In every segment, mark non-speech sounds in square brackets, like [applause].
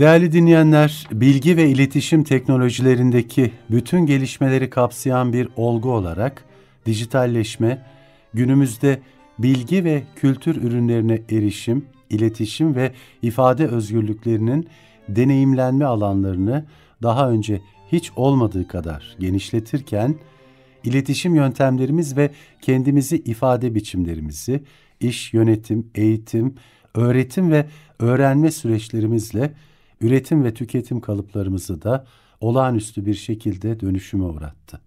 Değerli dinleyenler, bilgi ve iletişim teknolojilerindeki bütün gelişmeleri kapsayan bir olgu olarak dijitalleşme günümüzde bilgi ve kültür ürünlerine erişim, iletişim ve ifade özgürlüklerinin deneyimlenme alanlarını daha önce hiç olmadığı kadar genişletirken iletişim yöntemlerimiz ve kendimizi ifade biçimlerimizi iş yönetim, eğitim, öğretim ve öğrenme süreçlerimizle üretim ve tüketim kalıplarımızı da olağanüstü bir şekilde dönüşüme uğrattı.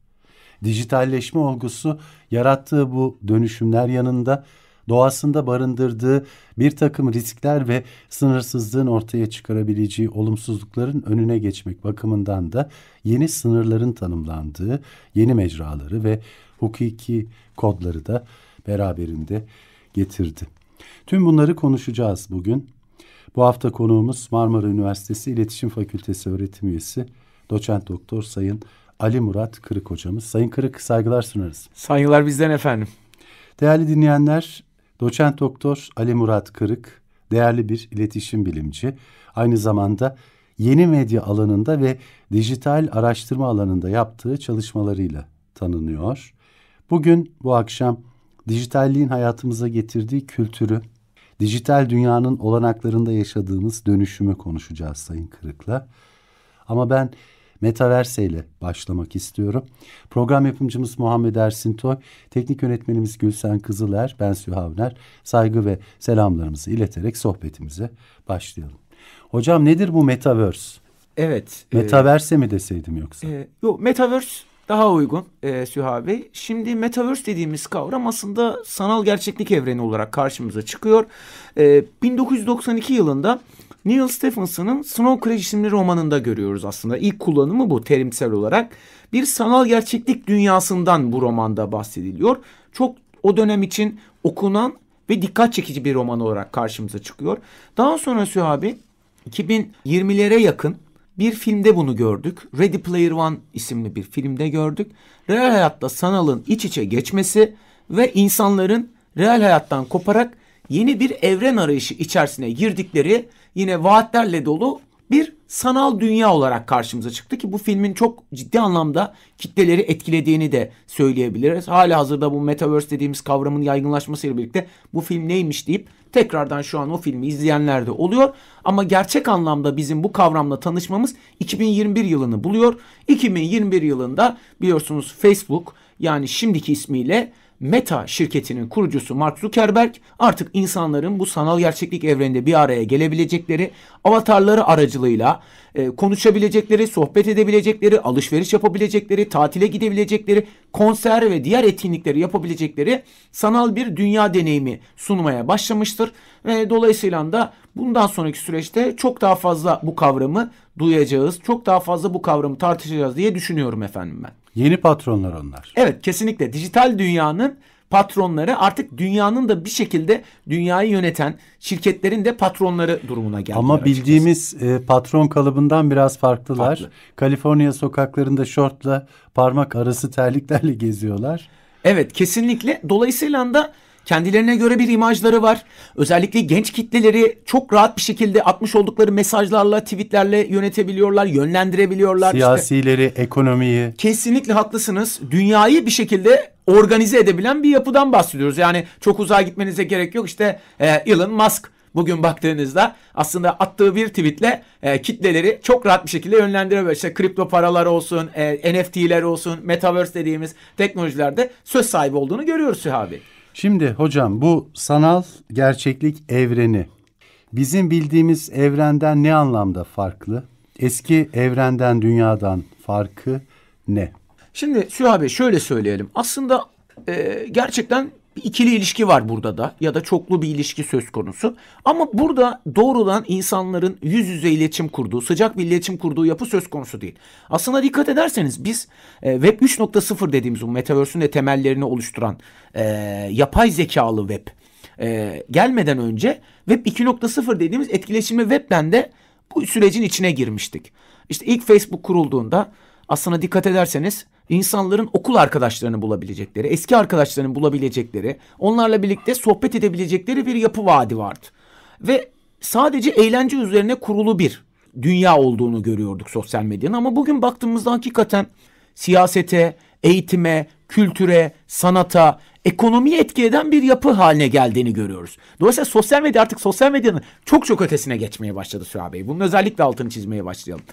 Dijitalleşme olgusu yarattığı bu dönüşümler yanında doğasında barındırdığı bir takım riskler ve sınırsızlığın ortaya çıkarabileceği olumsuzlukların önüne geçmek bakımından da yeni sınırların tanımlandığı yeni mecraları ve hukuki kodları da beraberinde getirdi. Tüm bunları konuşacağız bugün. Bu hafta konuğumuz Marmara Üniversitesi İletişim Fakültesi öğretim üyesi doçent doktor Sayın Ali Murat Kırık hocamız. Sayın Kırık saygılar sunarız. Saygılar bizden efendim. Değerli dinleyenler, doçent doktor Ali Murat Kırık değerli bir iletişim bilimci. Aynı zamanda yeni medya alanında ve dijital araştırma alanında yaptığı çalışmalarıyla tanınıyor. Bugün bu akşam dijitalliğin hayatımıza getirdiği kültürü, Dijital dünyanın olanaklarında yaşadığımız dönüşümü konuşacağız Sayın Kırık'la. Ama ben Metaverse ile başlamak istiyorum. Program yapımcımız Muhammed Ersin Toy, teknik yönetmenimiz Gülsen Kızıler, ben Sühavner. Saygı ve selamlarımızı ileterek sohbetimize başlayalım. Hocam nedir bu Metaverse? Evet. E, Metaverse e, mi deseydim yoksa? E, yok Metaverse daha uygun e, Süha Bey. Şimdi Metaverse dediğimiz kavram aslında sanal gerçeklik evreni olarak karşımıza çıkıyor. E, 1992 yılında Neil Stephenson'ın Snow Crash isimli romanında görüyoruz aslında. İlk kullanımı bu terimsel olarak. Bir sanal gerçeklik dünyasından bu romanda bahsediliyor. Çok o dönem için okunan ve dikkat çekici bir roman olarak karşımıza çıkıyor. Daha sonra Süha Bey 2020'lere yakın bir filmde bunu gördük. Ready Player One isimli bir filmde gördük. Real hayatta sanalın iç içe geçmesi ve insanların real hayattan koparak yeni bir evren arayışı içerisine girdikleri yine vaatlerle dolu bir sanal dünya olarak karşımıza çıktı ki bu filmin çok ciddi anlamda kitleleri etkilediğini de söyleyebiliriz. Hala hazırda bu metaverse dediğimiz kavramın yaygınlaşmasıyla birlikte bu film neymiş deyip tekrardan şu an o filmi izleyenler de oluyor. Ama gerçek anlamda bizim bu kavramla tanışmamız 2021 yılını buluyor. 2021 yılında biliyorsunuz Facebook yani şimdiki ismiyle Meta şirketinin kurucusu Mark Zuckerberg artık insanların bu sanal gerçeklik evreninde bir araya gelebilecekleri, avatarları aracılığıyla e, konuşabilecekleri, sohbet edebilecekleri, alışveriş yapabilecekleri, tatile gidebilecekleri, konser ve diğer etkinlikleri yapabilecekleri sanal bir dünya deneyimi sunmaya başlamıştır. Ve dolayısıyla da bundan sonraki süreçte çok daha fazla bu kavramı duyacağız, çok daha fazla bu kavramı tartışacağız diye düşünüyorum efendim ben. Yeni patronlar onlar. Evet kesinlikle dijital dünyanın patronları artık dünyanın da bir şekilde dünyayı yöneten şirketlerin de patronları durumuna geldi. Ama bildiğimiz e, patron kalıbından biraz farklılar. Farklı. Kaliforniya sokaklarında şortla parmak arası terliklerle geziyorlar. Evet kesinlikle. Dolayısıyla da Kendilerine göre bir imajları var. Özellikle genç kitleleri çok rahat bir şekilde atmış oldukları mesajlarla, tweetlerle yönetebiliyorlar, yönlendirebiliyorlar. Siyasileri, işte. ekonomiyi. Kesinlikle haklısınız. Dünyayı bir şekilde organize edebilen bir yapıdan bahsediyoruz. Yani çok uzağa gitmenize gerek yok. İşte e, Elon Musk bugün baktığınızda aslında attığı bir tweetle e, kitleleri çok rahat bir şekilde yönlendirebiliyor. İşte kripto paralar olsun, e, NFT'ler olsun, metaverse dediğimiz teknolojilerde söz sahibi olduğunu görüyoruz Sühabi. Şimdi hocam bu sanal gerçeklik evreni bizim bildiğimiz evrenden ne anlamda farklı? Eski evrenden dünyadan farkı ne? Şimdi Süha Bey şöyle söyleyelim. Aslında e, gerçekten bir ikili ilişki var burada da ya da çoklu bir ilişki söz konusu. Ama burada doğrudan insanların yüz yüze iletişim kurduğu, sıcak bir iletişim kurduğu yapı söz konusu değil. Aslında dikkat ederseniz biz e, Web 3.0 dediğimiz bu Metaverse'ün de temellerini oluşturan e, yapay zekalı web e, gelmeden önce Web 2.0 dediğimiz etkileşimli webden de bu sürecin içine girmiştik. İşte ilk Facebook kurulduğunda aslında dikkat ederseniz insanların okul arkadaşlarını bulabilecekleri, eski arkadaşlarını bulabilecekleri, onlarla birlikte sohbet edebilecekleri bir yapı vaadi vardı. Ve sadece eğlence üzerine kurulu bir dünya olduğunu görüyorduk sosyal medyanın ama bugün baktığımızda hakikaten siyasete, eğitime, kültüre, sanata ekonomiyi etki eden bir yapı haline geldiğini görüyoruz. Dolayısıyla sosyal medya artık sosyal medyanın çok çok ötesine geçmeye başladı Süha Bey. Bunun özellikle altını çizmeye başlayalım.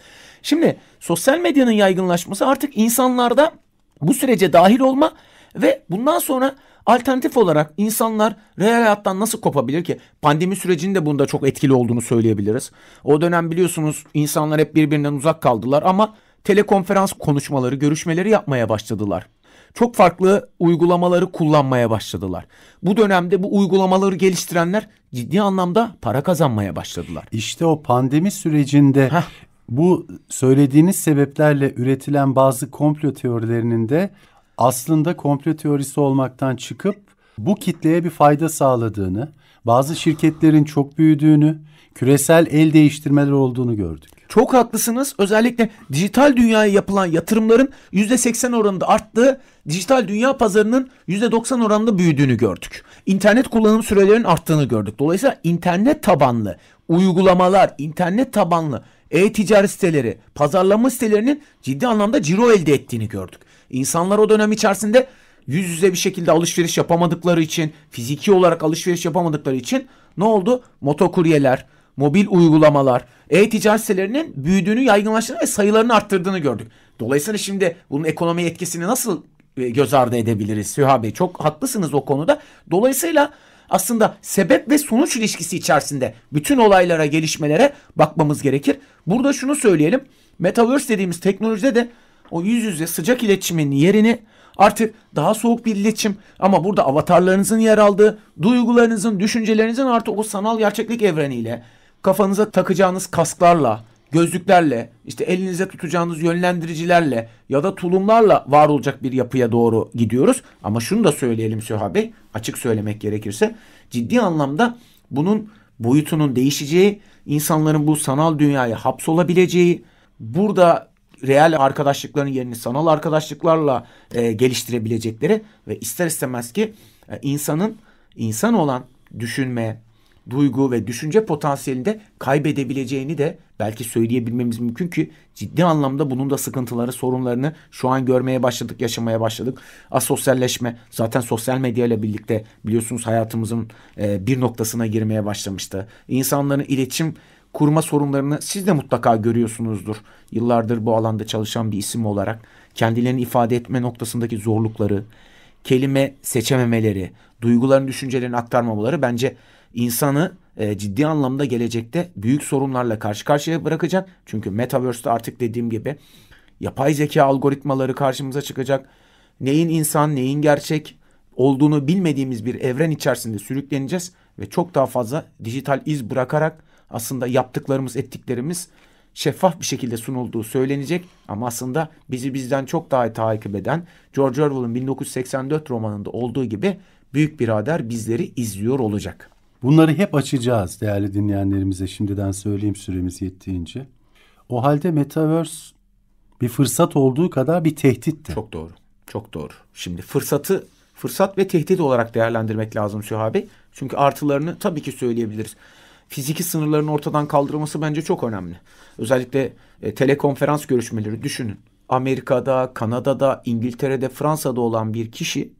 Şimdi sosyal medyanın yaygınlaşması artık insanlarda bu sürece dahil olma ve bundan sonra alternatif olarak insanlar real hayattan nasıl kopabilir ki? Pandemi sürecinde de bunda çok etkili olduğunu söyleyebiliriz. O dönem biliyorsunuz insanlar hep birbirinden uzak kaldılar ama telekonferans konuşmaları, görüşmeleri yapmaya başladılar çok farklı uygulamaları kullanmaya başladılar. Bu dönemde bu uygulamaları geliştirenler ciddi anlamda para kazanmaya başladılar. İşte o pandemi sürecinde Heh. bu söylediğiniz sebeplerle üretilen bazı komplo teorilerinin de aslında komplo teorisi olmaktan çıkıp bu kitleye bir fayda sağladığını, bazı şirketlerin çok büyüdüğünü, küresel el değiştirmeler olduğunu gördük. Çok haklısınız. Özellikle dijital dünyaya yapılan yatırımların %80 oranında arttığı, dijital dünya pazarının %90 oranında büyüdüğünü gördük. İnternet kullanım sürelerinin arttığını gördük. Dolayısıyla internet tabanlı uygulamalar, internet tabanlı e-ticaret siteleri, pazarlama sitelerinin ciddi anlamda ciro elde ettiğini gördük. İnsanlar o dönem içerisinde yüz yüze bir şekilde alışveriş yapamadıkları için, fiziki olarak alışveriş yapamadıkları için ne oldu? Motokuryeler, mobil uygulamalar, e-ticaret sitelerinin büyüdüğünü, yaygınlaştığını ve sayılarını arttırdığını gördük. Dolayısıyla şimdi bunun ekonomi etkisini nasıl e, göz ardı edebiliriz Süha Bey? Çok haklısınız o konuda. Dolayısıyla aslında sebep ve sonuç ilişkisi içerisinde bütün olaylara, gelişmelere bakmamız gerekir. Burada şunu söyleyelim. Metaverse dediğimiz teknolojide de o yüz yüze sıcak iletişimin yerini artık daha soğuk bir iletişim ama burada avatarlarınızın yer aldığı, duygularınızın, düşüncelerinizin artık o sanal gerçeklik evreniyle kafanıza takacağınız kasklarla, gözlüklerle, işte elinize tutacağınız yönlendiricilerle ya da tulumlarla var olacak bir yapıya doğru gidiyoruz. Ama şunu da söyleyelim Süha Bey, açık söylemek gerekirse ciddi anlamda bunun boyutunun değişeceği, insanların bu sanal dünyaya hapsolabileceği, burada real arkadaşlıkların yerini sanal arkadaşlıklarla e, geliştirebilecekleri ve ister istemez ki e, insanın insan olan düşünme, duygu ve düşünce potansiyelinde kaybedebileceğini de belki söyleyebilmemiz mümkün ki ciddi anlamda bunun da sıkıntıları, sorunlarını şu an görmeye başladık, yaşamaya başladık. Asosyalleşme zaten sosyal medya ile birlikte biliyorsunuz hayatımızın e, bir noktasına girmeye başlamıştı. İnsanların iletişim kurma sorunlarını siz de mutlaka görüyorsunuzdur. Yıllardır bu alanda çalışan bir isim olarak kendilerini ifade etme noktasındaki zorlukları, kelime seçememeleri, duygularını, düşüncelerini aktarmamaları bence insanı e, ciddi anlamda gelecekte büyük sorunlarla karşı karşıya bırakacak. Çünkü metaverse'te artık dediğim gibi yapay zeka algoritmaları karşımıza çıkacak. Neyin insan, neyin gerçek olduğunu bilmediğimiz bir evren içerisinde sürükleneceğiz ve çok daha fazla dijital iz bırakarak aslında yaptıklarımız, ettiklerimiz şeffaf bir şekilde sunulduğu söylenecek ama aslında bizi bizden çok daha iyi takip eden George Orwell'ın 1984 romanında olduğu gibi büyük birader bizleri izliyor olacak. Bunları hep açacağız değerli dinleyenlerimize şimdiden söyleyeyim süremiz yettiğince. O halde Metaverse bir fırsat olduğu kadar bir tehdit de. Çok doğru. Çok doğru. Şimdi fırsatı fırsat ve tehdit olarak değerlendirmek lazım Süha Bey. Çünkü artılarını tabii ki söyleyebiliriz. Fiziki sınırların ortadan kaldırılması bence çok önemli. Özellikle e, telekonferans görüşmeleri düşünün. Amerika'da, Kanada'da, İngiltere'de, Fransa'da olan bir kişi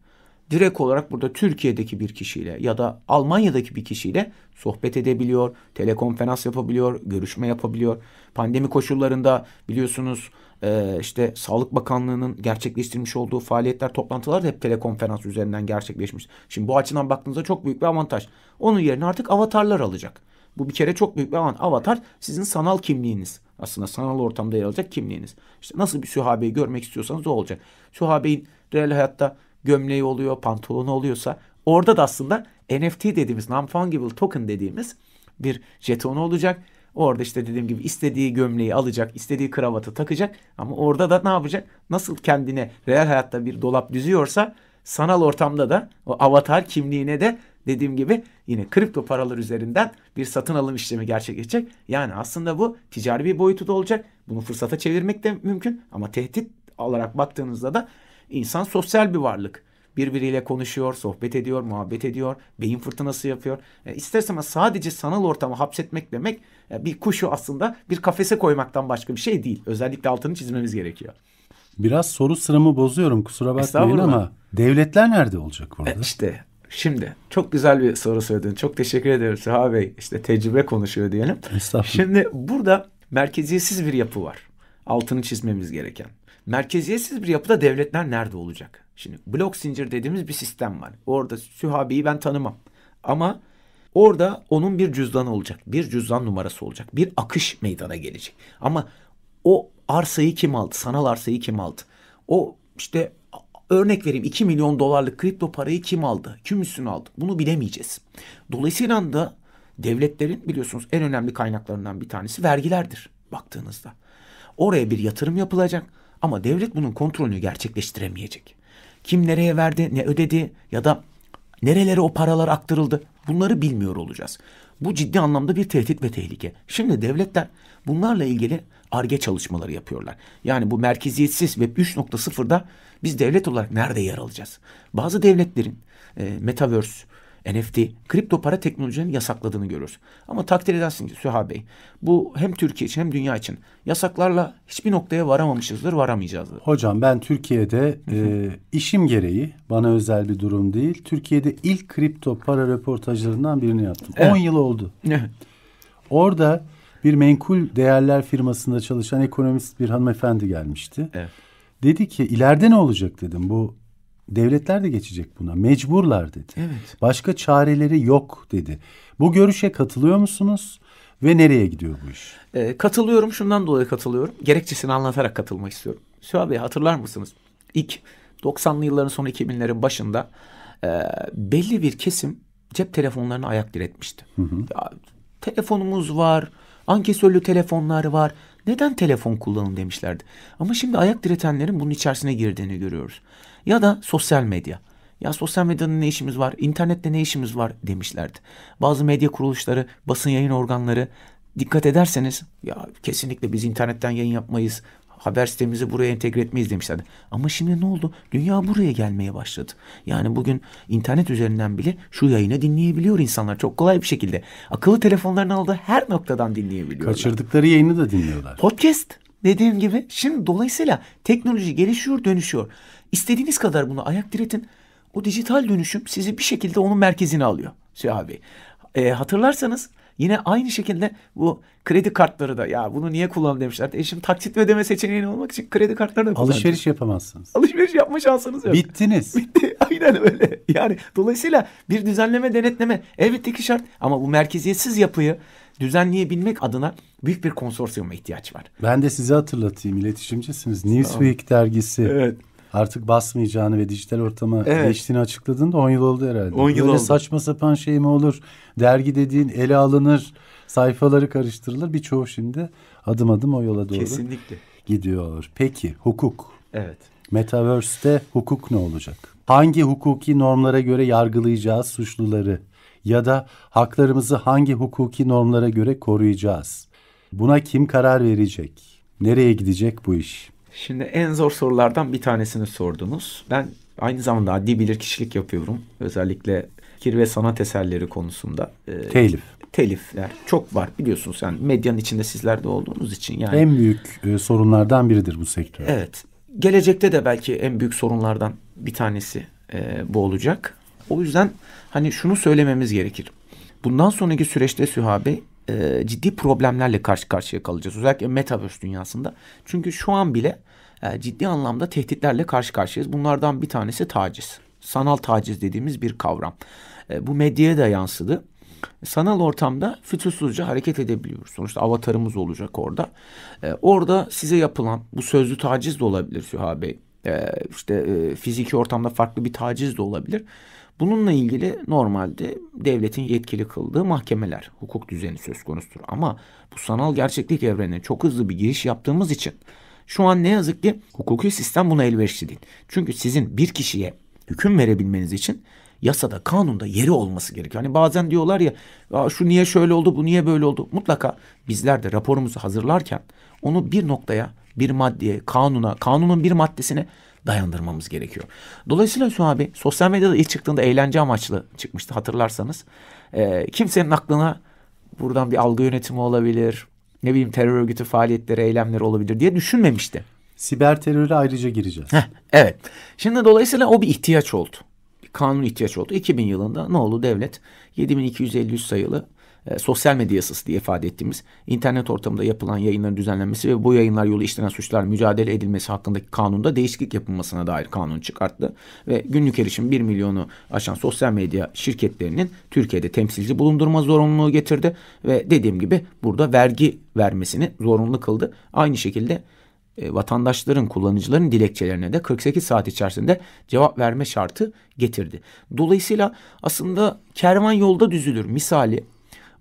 direkt olarak burada Türkiye'deki bir kişiyle ya da Almanya'daki bir kişiyle sohbet edebiliyor, telekonferans yapabiliyor, görüşme yapabiliyor. Pandemi koşullarında biliyorsunuz işte Sağlık Bakanlığı'nın gerçekleştirmiş olduğu faaliyetler, toplantılar da hep telekonferans üzerinden gerçekleşmiş. Şimdi bu açıdan baktığınızda çok büyük bir avantaj. Onun yerine artık avatarlar alacak. Bu bir kere çok büyük bir avantaj. Avatar sizin sanal kimliğiniz. Aslında sanal ortamda yer alacak kimliğiniz. İşte nasıl bir sühabeyi görmek istiyorsanız o olacak. Sühabeyin reel hayatta gömleği oluyor, pantolonu oluyorsa orada da aslında NFT dediğimiz non-fungible token dediğimiz bir jetonu olacak. Orada işte dediğim gibi istediği gömleği alacak, istediği kravatı takacak ama orada da ne yapacak? Nasıl kendine real hayatta bir dolap düzüyorsa sanal ortamda da o avatar kimliğine de dediğim gibi yine kripto paralar üzerinden bir satın alım işlemi gerçekleşecek. Yani aslında bu ticari bir boyutu da olacak. Bunu fırsata çevirmek de mümkün ama tehdit olarak baktığınızda da İnsan sosyal bir varlık. Birbiriyle konuşuyor, sohbet ediyor, muhabbet ediyor, beyin fırtınası yapıyor. E, istersen sadece sanal ortamı hapsetmek demek e, bir kuşu aslında bir kafese koymaktan başka bir şey değil. Özellikle altını çizmemiz gerekiyor. Biraz soru sıramı bozuyorum kusura bakmayın ama devletler nerede olacak burada? E işte Şimdi çok güzel bir soru söyledin. Çok teşekkür ederim Süha Bey. İşte tecrübe konuşuyor diyelim. Estağfurullah. Şimdi burada merkeziyetsiz bir yapı var. Altını çizmemiz gereken merkeziyetsiz bir yapıda devletler nerede olacak? Şimdi blok zincir dediğimiz bir sistem var. Orada Sühabi'yi ben tanımam. Ama orada onun bir cüzdanı olacak. Bir cüzdan numarası olacak. Bir akış meydana gelecek. Ama o arsayı kim aldı? Sanal arsayı kim aldı? O işte örnek vereyim 2 milyon dolarlık kripto parayı kim aldı? Kim üstünü aldı? Bunu bilemeyeceğiz. Dolayısıyla da devletlerin biliyorsunuz en önemli kaynaklarından bir tanesi vergilerdir baktığınızda. Oraya bir yatırım yapılacak. Ama devlet bunun kontrolünü gerçekleştiremeyecek. Kim nereye verdi, ne ödedi ya da nerelere o paralar aktarıldı bunları bilmiyor olacağız. Bu ciddi anlamda bir tehdit ve tehlike. Şimdi devletler bunlarla ilgili ARGE çalışmaları yapıyorlar. Yani bu merkeziyetsiz ve 3.0'da biz devlet olarak nerede yer alacağız? Bazı devletlerin e, Metaverse, NFT, kripto para teknolojilerini yasakladığını görürüz. Ama takdir edersin ki Süha Bey, bu hem Türkiye için hem dünya için yasaklarla hiçbir noktaya varamamışızdır, varamayacağızdır. Hocam ben Türkiye'de e, işim gereği, bana özel bir durum değil, Türkiye'de ilk kripto para röportajlarından birini yaptım. Evet. yıl oldu. Orada bir menkul değerler firmasında çalışan ekonomist bir hanımefendi gelmişti. Evet. Dedi ki ileride ne olacak dedim bu Devletler de geçecek buna. Mecburlar dedi. Evet. Başka çareleri yok dedi. Bu görüşe katılıyor musunuz? Ve nereye gidiyor bu iş? E, katılıyorum. Şundan dolayı katılıyorum. Gerekçesini anlatarak katılmak istiyorum. Süha Bey hatırlar mısınız? İlk 90'lı yılların sonu 2000'lerin başında e, belli bir kesim cep telefonlarını ayak diretmişti. Hı hı. Ya, telefonumuz var, ankesörlü telefonlar var neden telefon kullanın demişlerdi. Ama şimdi ayak diretenlerin bunun içerisine girdiğini görüyoruz. Ya da sosyal medya. Ya sosyal medyanın ne işimiz var, internette ne işimiz var demişlerdi. Bazı medya kuruluşları, basın yayın organları dikkat ederseniz ya kesinlikle biz internetten yayın yapmayız, haber sistemimizi buraya entegre etmeyiz demişlerdi. Ama şimdi ne oldu? Dünya buraya gelmeye başladı. Yani bugün internet üzerinden bile şu yayını dinleyebiliyor insanlar çok kolay bir şekilde. Akıllı telefonlarını aldığı her noktadan dinleyebiliyorlar. Kaçırdıkları yayını da dinliyorlar. Podcast dediğim gibi. Şimdi dolayısıyla teknoloji gelişiyor, dönüşüyor. İstediğiniz kadar bunu ayak diretin. O dijital dönüşüm sizi bir şekilde onun merkezine alıyor Süha Bey. E, hatırlarsanız Yine aynı şekilde bu kredi kartları da ya bunu niye kullan demişler. Eşim şimdi taksit ödeme seçeneğini olmak için kredi kartları da kullanıyorsunuz. Alışveriş yapamazsınız. Alışveriş yapma şansınız yok. Bittiniz. [laughs] Bitti. Aynen öyle. Yani dolayısıyla bir düzenleme denetleme elbette ki şart ama bu merkeziyetsiz yapıyı düzenleyebilmek adına büyük bir konsorsiyuma ihtiyaç var. Ben de size hatırlatayım iletişimcisiniz. Newsweek dergisi. Evet artık basmayacağını ve dijital ortama evet. geçtiğini da 10 yıl oldu herhalde. 10 yıl Böyle oldu. saçma sapan şey mi olur? Dergi dediğin ele alınır, sayfaları karıştırılır. Birçoğu şimdi adım adım o yola doğru Kesinlikle. gidiyor. Peki hukuk. Evet. Metaverse'te hukuk ne olacak? Hangi hukuki normlara göre yargılayacağız suçluları? Ya da haklarımızı hangi hukuki normlara göre koruyacağız? Buna kim karar verecek? Nereye gidecek bu iş? Şimdi en zor sorulardan bir tanesini sordunuz. Ben aynı zamanda adli kişilik yapıyorum. Özellikle fikir ve sanat eserleri konusunda. E, Telif. Telifler çok var biliyorsunuz yani medyanın içinde sizler de olduğunuz için yani. En büyük e, sorunlardan biridir bu sektör. Evet. Gelecekte de belki en büyük sorunlardan bir tanesi e, bu olacak. O yüzden hani şunu söylememiz gerekir. Bundan sonraki süreçte Süha Bey e, ciddi problemlerle karşı karşıya kalacağız. Özellikle Metaverse dünyasında. Çünkü şu an bile e, ciddi anlamda tehditlerle karşı karşıyayız. Bunlardan bir tanesi taciz. Sanal taciz dediğimiz bir kavram. E, bu medyaya da yansıdı. Sanal ortamda fütursuzca hareket edebiliyoruz. Sonuçta avatarımız olacak orada. E, orada size yapılan bu sözlü taciz de olabilir Süha Bey. E, işte e, fiziki ortamda farklı bir taciz de olabilir. Bununla ilgili normalde devletin yetkili kıldığı mahkemeler, hukuk düzeni söz konusudur. Ama bu sanal gerçeklik evrenine çok hızlı bir giriş yaptığımız için şu an ne yazık ki hukuki sistem buna elverişli değil. Çünkü sizin bir kişiye hüküm verebilmeniz için yasada, kanunda yeri olması gerekiyor. Hani bazen diyorlar ya, şu niye şöyle oldu, bu niye böyle oldu. Mutlaka bizler de raporumuzu hazırlarken onu bir noktaya, bir maddeye, kanuna, kanunun bir maddesine dayandırmamız gerekiyor. Dolayısıyla Hüsnü abi sosyal medyada ilk çıktığında eğlence amaçlı çıkmıştı hatırlarsanız. E, kimsenin aklına buradan bir algı yönetimi olabilir, ne bileyim terör örgütü faaliyetleri, eylemleri olabilir diye düşünmemişti. Siber teröre ayrıca gireceğiz. Heh, evet. Şimdi dolayısıyla o bir ihtiyaç oldu. Bir kanun ihtiyaç oldu. 2000 yılında ne oldu? Devlet 7250 sayılı e, sosyal medya yasası diye ifade ettiğimiz internet ortamında yapılan yayınların düzenlenmesi ve bu yayınlar yolu işlenen suçlar mücadele edilmesi hakkındaki kanunda değişiklik yapılmasına dair kanun çıkarttı ve günlük erişim 1 milyonu aşan sosyal medya şirketlerinin Türkiye'de temsilci bulundurma zorunluluğu getirdi ve dediğim gibi burada vergi vermesini zorunlu kıldı. Aynı şekilde e, vatandaşların, kullanıcıların dilekçelerine de 48 saat içerisinde cevap verme şartı getirdi. Dolayısıyla aslında kervan yolda düzülür misali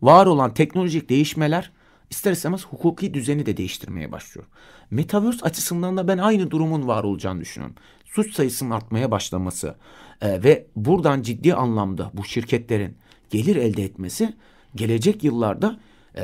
var olan teknolojik değişmeler ister istemez hukuki düzeni de değiştirmeye başlıyor. Metaverse açısından da ben aynı durumun var olacağını düşünüyorum. Suç sayısının artmaya başlaması e, ve buradan ciddi anlamda bu şirketlerin gelir elde etmesi gelecek yıllarda e,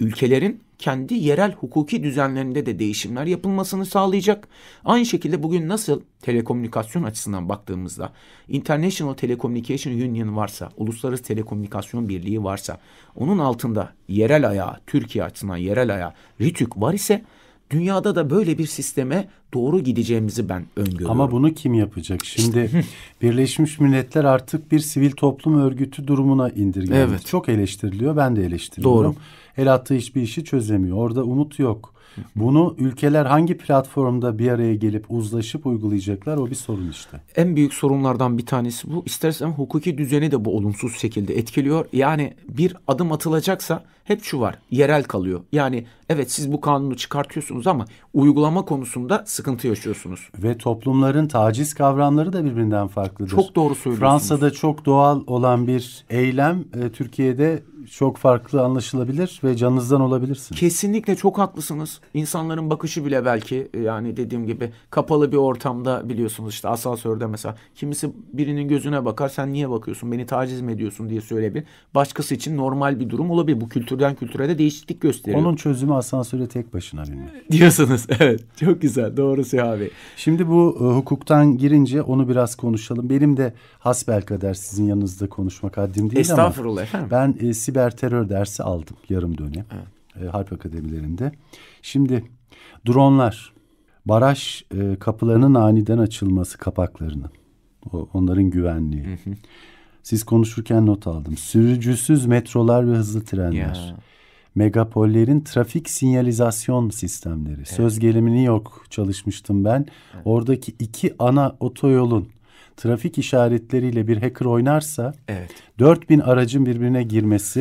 ülkelerin kendi yerel hukuki düzenlerinde de değişimler yapılmasını sağlayacak. Aynı şekilde bugün nasıl telekomünikasyon açısından baktığımızda International Telecommunication Union varsa, Uluslararası Telekomünikasyon Birliği varsa, onun altında yerel ayağı, Türkiye açısından yerel ayağı RITÜK var ise dünyada da böyle bir sisteme doğru gideceğimizi ben öngörüyorum. Ama bunu kim yapacak? Şimdi [laughs] Birleşmiş Milletler artık bir sivil toplum örgütü durumuna indirgendi. Evet. Çok eleştiriliyor. Ben de eleştiriyorum. Doğru el attığı hiçbir işi çözemiyor. Orada umut yok. Bunu ülkeler hangi platformda bir araya gelip uzlaşıp uygulayacaklar o bir sorun işte. En büyük sorunlardan bir tanesi bu. İstersen hukuki düzeni de bu olumsuz şekilde etkiliyor. Yani bir adım atılacaksa hep şu var yerel kalıyor. Yani evet siz bu kanunu çıkartıyorsunuz ama uygulama konusunda sıkıntı yaşıyorsunuz. Ve toplumların taciz kavramları da birbirinden farklıdır. Çok doğru söylüyorsunuz. Fransa'da çok doğal olan bir eylem e, Türkiye'de çok farklı anlaşılabilir ve canınızdan olabilirsiniz. Kesinlikle çok haklısınız. İnsanların bakışı bile belki e, yani dediğim gibi kapalı bir ortamda biliyorsunuz işte asansörde mesela kimisi birinin gözüne bakar sen niye bakıyorsun beni taciz mi ediyorsun diye söyleyebilir. Başkası için normal bir durum olabilir. Bu kültürden kültüre de değişiklik gösteriyor. Onun çözümü asansöre tek başına binmek. [laughs] Diyorsunuz evet çok güzel doğrusu abi. Şimdi bu e, hukuktan girince onu biraz konuşalım. Benim de hasbelkader sizin yanınızda konuşmak haddim değil Estağfurullah ama. Estağfurullah efendim. Ben e, siber siber terör dersi aldım yarım dönem. Evet. E, Harp akademilerinde. Şimdi dronlar, baraj e, kapılarının aniden açılması kapaklarının, onların güvenliği. Hı hı. Siz konuşurken not aldım. Sürücüsüz metrolar ve hızlı trenler. Ya. Megapollerin trafik sinyalizasyon sistemleri. Evet. Söz gelimi New York çalışmıştım ben. Evet. Oradaki iki ana otoyolun trafik işaretleriyle bir hacker oynarsa evet. 4000 aracın birbirine girmesi,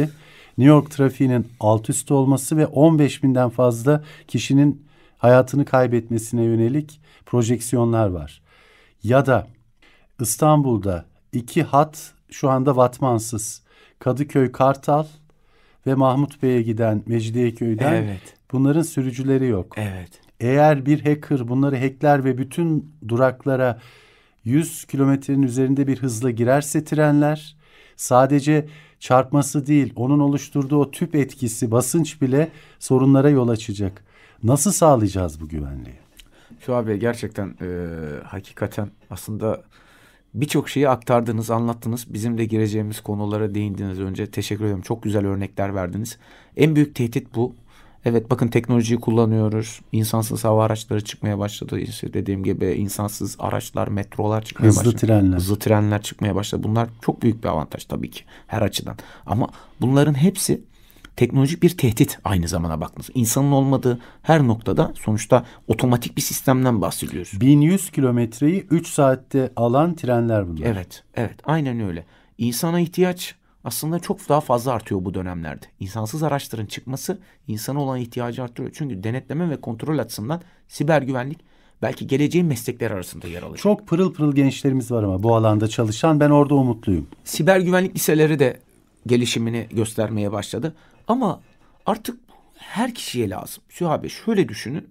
New York trafiğinin alt üst olması ve 15 binden fazla kişinin hayatını kaybetmesine yönelik projeksiyonlar var. Ya da İstanbul'da iki hat şu anda vatmansız. Kadıköy Kartal ve Mahmut Bey'e giden Mecidiyeköy'den evet. bunların sürücüleri yok. Evet. Eğer bir hacker bunları hackler ve bütün duraklara 100 kilometrenin üzerinde bir hızla girerse trenler sadece çarpması değil onun oluşturduğu o tüp etkisi basınç bile sorunlara yol açacak. Nasıl sağlayacağız bu güvenliği? Şu abi gerçekten e, hakikaten aslında birçok şeyi aktardınız, anlattınız. Bizim de gireceğimiz konulara değindiniz önce. Teşekkür ederim. Çok güzel örnekler verdiniz. En büyük tehdit bu. Evet bakın teknolojiyi kullanıyoruz. İnsansız hava araçları çıkmaya başladı. İşte dediğim gibi insansız araçlar, metrolar çıkmaya Hızlı başladı. Hızlı trenler. Hızlı trenler çıkmaya başladı. Bunlar çok büyük bir avantaj tabii ki her açıdan. Ama bunların hepsi teknolojik bir tehdit aynı zamana baktınız. İnsanın olmadığı her noktada sonuçta otomatik bir sistemden bahsediyoruz. 1100 kilometreyi 3 saatte alan trenler bunlar. Evet, evet aynen öyle. İnsana ihtiyaç aslında çok daha fazla artıyor bu dönemlerde. İnsansız araçların çıkması insana olan ihtiyacı artırıyor. Çünkü denetleme ve kontrol açısından siber güvenlik belki geleceğin meslekler arasında yer alıyor. Çok pırıl pırıl gençlerimiz var ama bu alanda çalışan ben orada umutluyum. Siber güvenlik liseleri de gelişimini göstermeye başladı. Ama artık her kişiye lazım. Süha Bey şöyle düşünün.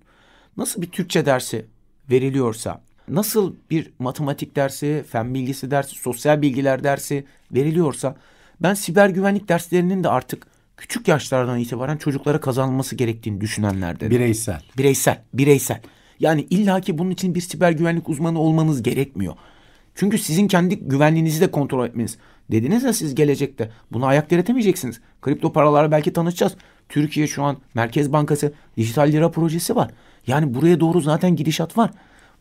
Nasıl bir Türkçe dersi veriliyorsa, nasıl bir matematik dersi, fen bilgisi dersi, sosyal bilgiler dersi veriliyorsa ben siber güvenlik derslerinin de artık küçük yaşlardan itibaren çocuklara kazanılması gerektiğini düşünenlerden. Bireysel. Bireysel, bireysel. Yani illa ki bunun için bir siber güvenlik uzmanı olmanız gerekmiyor. Çünkü sizin kendi güvenliğinizi de kontrol etmeniz. Dediniz ya siz gelecekte buna ayak diretemeyeceksiniz. Kripto paralara belki tanışacağız. Türkiye şu an Merkez Bankası dijital lira projesi var. Yani buraya doğru zaten gidişat var.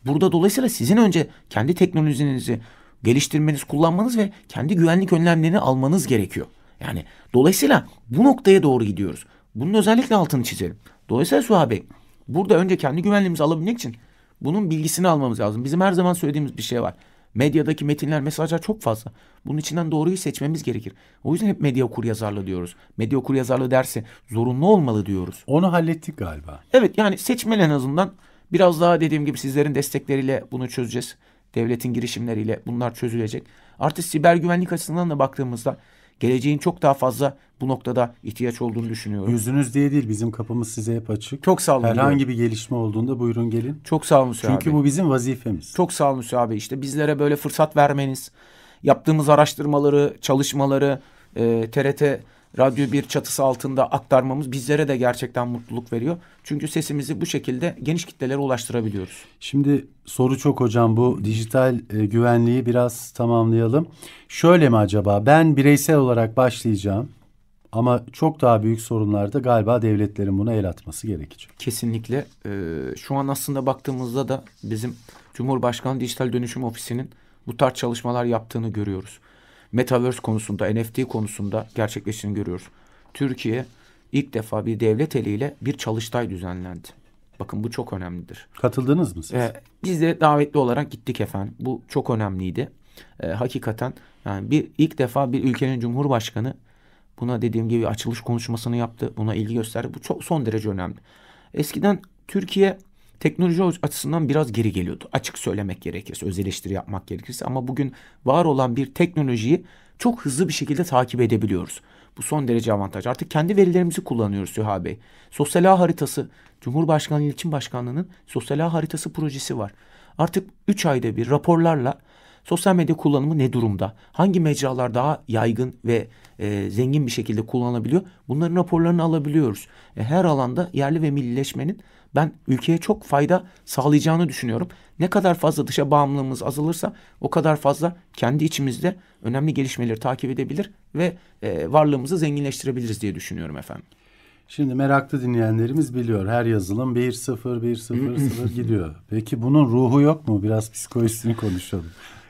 Burada dolayısıyla sizin önce kendi teknolojinizi, geliştirmeniz, kullanmanız ve kendi güvenlik önlemlerini almanız gerekiyor. Yani dolayısıyla bu noktaya doğru gidiyoruz. Bunun özellikle altını çizelim. Dolayısıyla Suha Bey burada önce kendi güvenliğimizi alabilmek için bunun bilgisini almamız lazım. Bizim her zaman söylediğimiz bir şey var. Medyadaki metinler, mesajlar çok fazla. Bunun içinden doğruyu seçmemiz gerekir. O yüzden hep medya okur yazarlı diyoruz. Medya okur yazarlı dersi zorunlu olmalı diyoruz. Onu hallettik galiba. Evet yani seçmeli en azından. Biraz daha dediğim gibi sizlerin destekleriyle bunu çözeceğiz. Devletin girişimleriyle bunlar çözülecek. Artık siber güvenlik açısından da baktığımızda geleceğin çok daha fazla bu noktada ihtiyaç olduğunu düşünüyorum. Yüzünüz diye değil bizim kapımız size hep açık. Çok sağ olun. Herhangi diyorum. bir gelişme olduğunda buyurun gelin. Çok sağ olun Hüseyin Çünkü abi. bu bizim vazifemiz. Çok sağ olun Hüseyin abi. İşte bizlere böyle fırsat vermeniz, yaptığımız araştırmaları, çalışmaları, e, TRT Radyo bir çatısı altında aktarmamız bizlere de gerçekten mutluluk veriyor. Çünkü sesimizi bu şekilde geniş kitlelere ulaştırabiliyoruz. Şimdi soru çok hocam bu dijital e, güvenliği biraz tamamlayalım. Şöyle mi acaba ben bireysel olarak başlayacağım ama çok daha büyük sorunlarda galiba devletlerin buna el atması gerekecek. Kesinlikle. E, şu an aslında baktığımızda da bizim Cumhurbaşkanı Dijital Dönüşüm Ofisi'nin bu tarz çalışmalar yaptığını görüyoruz. Metaverse konusunda, NFT konusunda gerçekleştiğini görüyoruz. Türkiye ilk defa bir devlet eliyle bir çalıştay düzenlendi. Bakın bu çok önemlidir. Katıldınız mı siz? Ee, biz de davetli olarak gittik efendim. Bu çok önemliydi. Ee, hakikaten yani bir ilk defa bir ülkenin cumhurbaşkanı buna dediğim gibi açılış konuşmasını yaptı. Buna ilgi gösterdi. Bu çok son derece önemli. Eskiden Türkiye teknoloji açısından biraz geri geliyordu. Açık söylemek gerekirse, öz eleştiri yapmak gerekirse ama bugün var olan bir teknolojiyi çok hızlı bir şekilde takip edebiliyoruz. Bu son derece avantaj. Artık kendi verilerimizi kullanıyoruz Süha Bey. Sosyal ağ haritası, Cumhurbaşkanlığı İletişim Başkanlığı'nın sosyal ağ haritası projesi var. Artık 3 ayda bir raporlarla sosyal medya kullanımı ne durumda? Hangi mecralar daha yaygın ve e, zengin bir şekilde kullanılabiliyor? Bunların raporlarını alabiliyoruz. E, her alanda yerli ve millileşmenin ben ülkeye çok fayda sağlayacağını düşünüyorum. Ne kadar fazla dışa bağımlılığımız azalırsa o kadar fazla kendi içimizde önemli gelişmeleri takip edebilir ve e, varlığımızı zenginleştirebiliriz diye düşünüyorum efendim. Şimdi meraklı dinleyenlerimiz biliyor her yazılım 1-0 1-0 0 gidiyor. Peki bunun ruhu yok mu? Biraz psikolojisini konuşalım.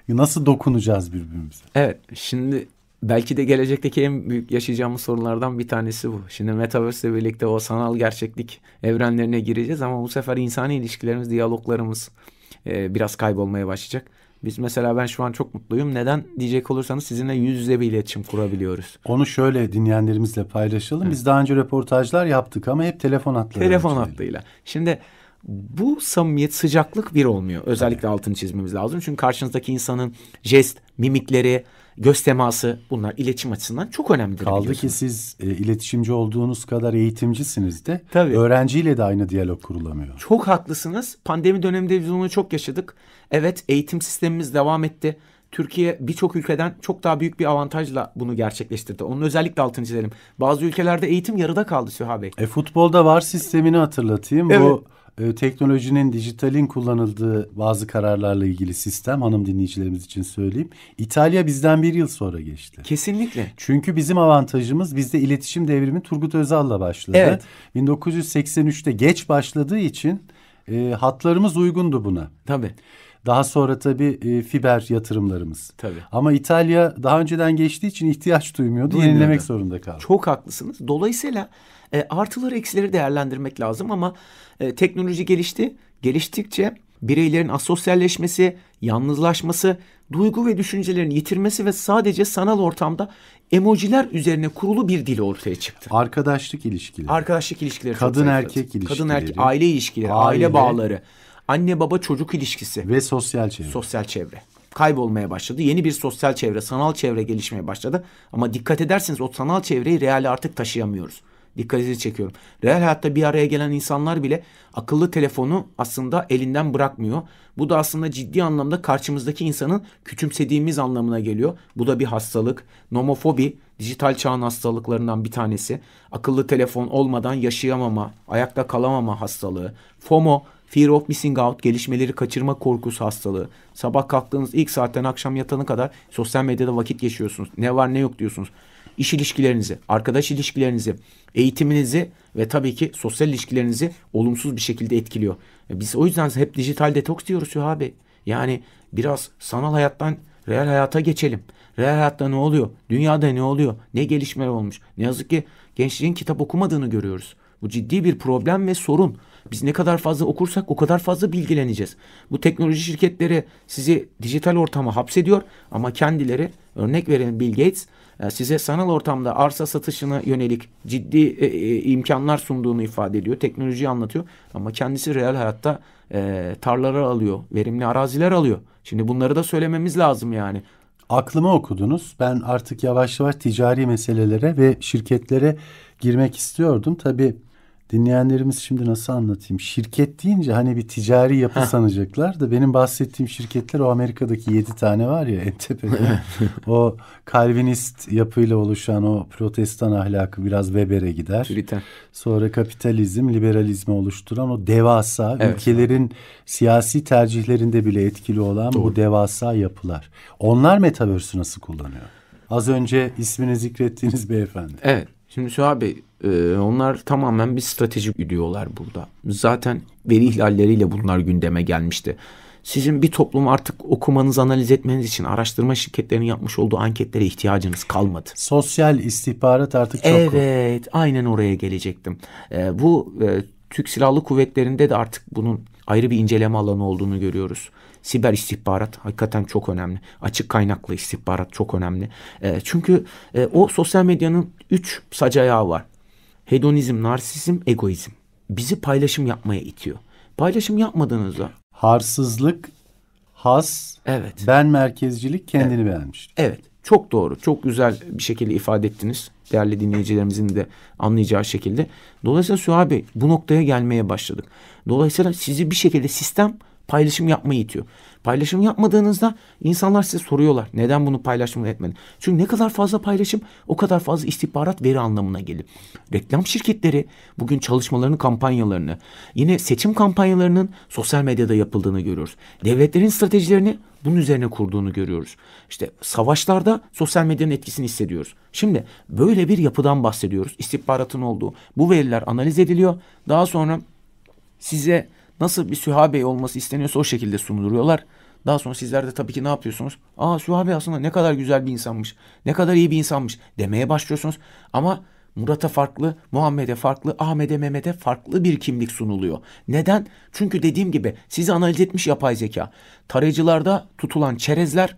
Nasıl dokunacağız birbirimize? Evet şimdi belki de gelecekteki en büyük yaşayacağımız sorunlardan bir tanesi bu. Şimdi Metaverse ile birlikte o sanal gerçeklik evrenlerine gireceğiz ama bu sefer insani ilişkilerimiz, diyaloglarımız e, biraz kaybolmaya başlayacak. Biz mesela ben şu an çok mutluyum. Neden diyecek olursanız sizinle yüz yüze bir iletişim kurabiliyoruz. Onu şöyle dinleyenlerimizle paylaşalım. Biz daha önce reportajlar yaptık ama hep telefon hattıyla. Telefon hattıyla. Şimdi bu samimiyet sıcaklık bir olmuyor. Özellikle evet. altını çizmemiz lazım. Çünkü karşınızdaki insanın jest, mimikleri, göz teması bunlar iletişim açısından çok önemlidir. Kaldı ki siz e, iletişimci olduğunuz kadar eğitimcisiniz de Tabii. öğrenciyle de aynı diyalog kurulamıyor. Çok haklısınız. Pandemi döneminde biz onu çok yaşadık. Evet eğitim sistemimiz devam etti. Türkiye birçok ülkeden çok daha büyük bir avantajla bunu gerçekleştirdi. Onun özellikle altını çizelim. Bazı ülkelerde eğitim yarıda kaldı Süha Bey. E futbolda var sistemini hatırlatayım. Evet. Bu e, teknolojinin, dijitalin kullanıldığı bazı kararlarla ilgili sistem hanım dinleyicilerimiz için söyleyeyim. İtalya bizden bir yıl sonra geçti. Kesinlikle. Çünkü bizim avantajımız bizde iletişim devrimi Turgut Özal'la başladı. Evet. 1983'te geç başladığı için e, hatlarımız uygundu buna. Tabii. Daha sonra tabii e, fiber yatırımlarımız. Tabii. Ama İtalya daha önceden geçtiği için ihtiyaç duymuyordu. Duymuyordu. Yenilemek zorunda kaldı. Çok haklısınız. Dolayısıyla e, artıları eksileri değerlendirmek lazım ama e, teknoloji gelişti. Geliştikçe bireylerin asosyalleşmesi, yalnızlaşması, duygu ve düşüncelerini yitirmesi ve sadece sanal ortamda emojiler üzerine kurulu bir dil ortaya çıktı. Arkadaşlık ilişkileri. Arkadaşlık ilişkileri. Kadın erkek ilişkileri. Kadın erkek aile ilişkileri, aile, aile bağları, anne baba çocuk ilişkisi ve sosyal çevre. Sosyal çevre kaybolmaya başladı. Yeni bir sosyal çevre, sanal çevre gelişmeye başladı. Ama dikkat ederseniz o sanal çevreyi reale artık taşıyamıyoruz dikkatinizi çekiyorum. Real hayatta bir araya gelen insanlar bile akıllı telefonu aslında elinden bırakmıyor. Bu da aslında ciddi anlamda karşımızdaki insanın küçümsediğimiz anlamına geliyor. Bu da bir hastalık. Nomofobi dijital çağın hastalıklarından bir tanesi. Akıllı telefon olmadan yaşayamama, ayakta kalamama hastalığı. FOMO Fear of missing out, gelişmeleri kaçırma korkusu hastalığı. Sabah kalktığınız ilk saatten akşam yatanı kadar sosyal medyada vakit geçiyorsunuz. Ne var ne yok diyorsunuz. İş ilişkilerinizi, arkadaş ilişkilerinizi, eğitiminizi ve tabii ki sosyal ilişkilerinizi olumsuz bir şekilde etkiliyor. E, biz o yüzden hep dijital detoks diyoruz ya abi. Yani biraz sanal hayattan real hayata geçelim. Real hayatta ne oluyor? Dünyada ne oluyor? Ne gelişmeler olmuş? Ne yazık ki gençliğin kitap okumadığını görüyoruz. Bu ciddi bir problem ve sorun. Biz ne kadar fazla okursak o kadar fazla bilgileneceğiz. Bu teknoloji şirketleri sizi dijital ortama hapsediyor ama kendileri örnek veren Bill Gates e, size sanal ortamda arsa satışına yönelik ciddi e, e, imkanlar sunduğunu ifade ediyor. Teknolojiyi anlatıyor ama kendisi real hayatta e, tarlalar alıyor, verimli araziler alıyor. Şimdi bunları da söylememiz lazım yani. Aklıma okudunuz. Ben artık yavaş yavaş ticari meselelere ve şirketlere girmek istiyordum. Tabii dinleyenlerimiz şimdi nasıl anlatayım? Şirket deyince hani bir ticari yapı Heh. sanacaklar da benim bahsettiğim şirketler o Amerika'daki yedi tane var ya en tepede. [laughs] o Calvinist yapıyla oluşan o protestan ahlakı biraz Weber'e gider. Türiten. Sonra kapitalizm, liberalizmi oluşturan o devasa evet. ülkelerin siyasi tercihlerinde bile etkili olan Doğru. bu devasa yapılar. Onlar metaverse'ü nasıl kullanıyor? Az önce ismini zikrettiğiniz beyefendi. Evet. Şimdi şu abi ee, onlar tamamen bir strateji gidiyorlar burada. Zaten veri ihlalleriyle bunlar gündeme gelmişti. Sizin bir toplumu artık okumanız, analiz etmeniz için araştırma şirketlerinin yapmış olduğu anketlere ihtiyacınız kalmadı. Sosyal istihbarat artık çok... Evet, aynen oraya gelecektim. Ee, bu e, Türk Silahlı Kuvvetleri'nde de artık bunun ayrı bir inceleme alanı olduğunu görüyoruz. Siber istihbarat hakikaten çok önemli. Açık kaynaklı istihbarat çok önemli. E, çünkü e, o sosyal medyanın üç sac var hedonizm, narsizm, egoizm. Bizi paylaşım yapmaya itiyor. Paylaşım yapmadığınızda harsızlık, has, evet. ben merkezcilik kendini evet. beğenmiş. Evet. Çok doğru. Çok güzel bir şekilde ifade ettiniz. Değerli dinleyicilerimizin de anlayacağı şekilde. Dolayısıyla Süha Bey bu noktaya gelmeye başladık. Dolayısıyla sizi bir şekilde sistem paylaşım yapmayı itiyor. Paylaşım yapmadığınızda insanlar size soruyorlar. Neden bunu paylaşım etmedin? Çünkü ne kadar fazla paylaşım o kadar fazla istihbarat veri anlamına gelir. Reklam şirketleri bugün çalışmalarını, kampanyalarını, yine seçim kampanyalarının sosyal medyada yapıldığını görüyoruz. Devletlerin stratejilerini bunun üzerine kurduğunu görüyoruz. İşte savaşlarda sosyal medyanın etkisini hissediyoruz. Şimdi böyle bir yapıdan bahsediyoruz. İstihbaratın olduğu. Bu veriler analiz ediliyor. Daha sonra size Nasıl bir Süha Bey olması isteniyorsa o şekilde sunuluyorlar. Daha sonra sizler de tabii ki ne yapıyorsunuz? Aa Süha Bey aslında ne kadar güzel bir insanmış. Ne kadar iyi bir insanmış demeye başlıyorsunuz. Ama Murat'a farklı, Muhammed'e farklı, Ahmet'e, Mehmet'e farklı bir kimlik sunuluyor. Neden? Çünkü dediğim gibi sizi analiz etmiş yapay zeka. Tarayıcılarda tutulan çerezler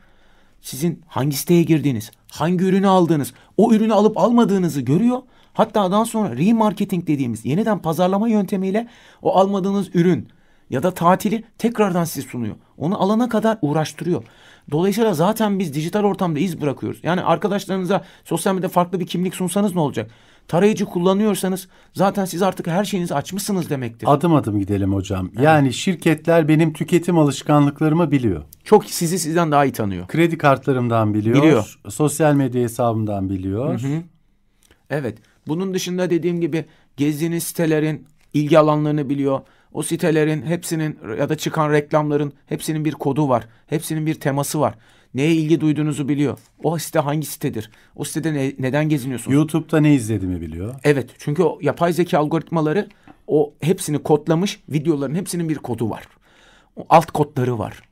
sizin hangi siteye girdiğiniz, hangi ürünü aldığınız, o ürünü alıp almadığınızı görüyor Hatta daha sonra remarketing dediğimiz yeniden pazarlama yöntemiyle o almadığınız ürün ya da tatili tekrardan siz sunuyor. Onu alana kadar uğraştırıyor. Dolayısıyla zaten biz dijital ortamda iz bırakıyoruz. Yani arkadaşlarınıza sosyal medyada farklı bir kimlik sunsanız ne olacak? Tarayıcı kullanıyorsanız zaten siz artık her şeyinizi açmışsınız demektir. Adım adım gidelim hocam. Evet. Yani şirketler benim tüketim alışkanlıklarımı biliyor. Çok sizi sizden daha iyi tanıyor. Kredi kartlarımdan biliyor. Biliyor. Sosyal medya hesabımdan biliyor. Hı hı. Evet. Bunun dışında dediğim gibi gezdiğiniz sitelerin ilgi alanlarını biliyor. O sitelerin hepsinin ya da çıkan reklamların hepsinin bir kodu var. Hepsinin bir teması var. Neye ilgi duyduğunuzu biliyor. O site hangi sitedir? O sitede ne, neden geziniyorsunuz? YouTube'da ne izlediğimi biliyor. Evet çünkü o yapay zeka algoritmaları o hepsini kodlamış. Videoların hepsinin bir kodu var. O alt kodları var.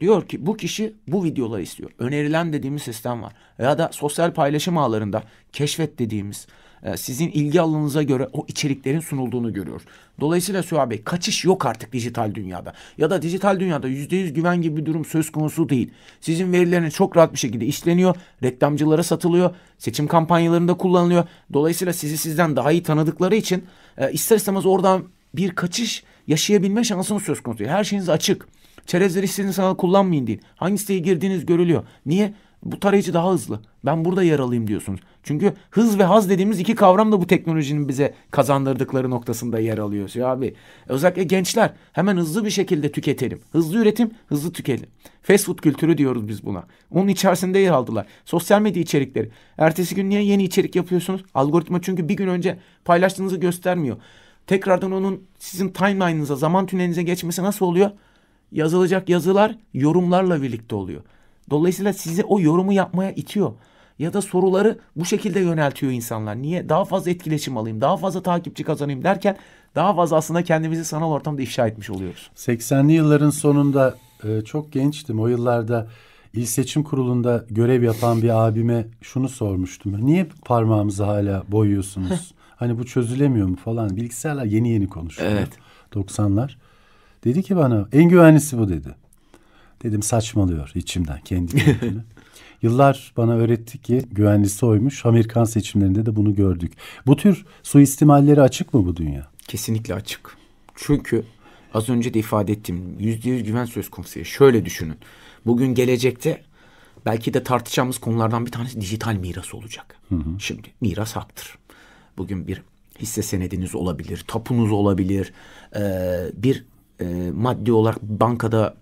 Diyor ki bu kişi bu videoları istiyor. Önerilen dediğimiz sistem var. Ya da sosyal paylaşım ağlarında keşfet dediğimiz e, sizin ilgi alanınıza göre o içeriklerin sunulduğunu görüyor. Dolayısıyla Süha Bey kaçış yok artık dijital dünyada. Ya da dijital dünyada yüzde yüz güven gibi bir durum söz konusu değil. Sizin verileriniz çok rahat bir şekilde işleniyor. Reklamcılara satılıyor. Seçim kampanyalarında kullanılıyor. Dolayısıyla sizi sizden daha iyi tanıdıkları için e, ister istemez oradan bir kaçış yaşayabilme şansınız söz konusu. Her şeyiniz açık. Çerezleri sizin sana kullanmayın deyin. Hangi siteye girdiğiniz görülüyor. Niye? Bu tarayıcı daha hızlı. Ben burada yer alayım diyorsunuz. Çünkü hız ve haz dediğimiz iki kavram da bu teknolojinin bize kazandırdıkları noktasında yer alıyor ya şey abi. Özellikle gençler hemen hızlı bir şekilde tüketelim. Hızlı üretim, hızlı tüketim. Fast food kültürü diyoruz biz buna. Onun içerisinde yer aldılar. Sosyal medya içerikleri. Ertesi gün niye yeni içerik yapıyorsunuz? Algoritma çünkü bir gün önce paylaştığınızı göstermiyor. Tekrardan onun sizin timeline'ınıza, zaman tünelinize geçmesi nasıl oluyor? Yazılacak yazılar yorumlarla birlikte oluyor. Dolayısıyla sizi o yorumu yapmaya itiyor. Ya da soruları bu şekilde yöneltiyor insanlar. Niye? Daha fazla etkileşim alayım, daha fazla takipçi kazanayım derken daha fazla aslında kendimizi sanal ortamda ifşa etmiş oluyoruz. 80'li yılların sonunda e, çok gençtim. O yıllarda il Seçim Kurulu'nda görev yapan bir abime şunu sormuştum. Niye parmağımızı hala boyuyorsunuz? hani bu çözülemiyor mu falan. Bilgisayarlar yeni yeni konuşuyor. Evet. 90'lar. Dedi ki bana en güvenlisi bu dedi. Dedim saçmalıyor içimden kendi kendime. [laughs] Yıllar bana öğretti ki güvenlisi oymuş. Amerikan seçimlerinde de bunu gördük. Bu tür suistimalleri açık mı bu dünya? Kesinlikle açık. Çünkü az önce de ifade ettim. Yüzde yüz güven söz konusu. Şöyle düşünün. Bugün gelecekte belki de tartışacağımız konulardan bir tanesi dijital miras olacak. Hı hı. Şimdi miras haktır. Bugün bir hisse senediniz olabilir, tapunuz olabilir, ee, bir e, maddi olarak bankada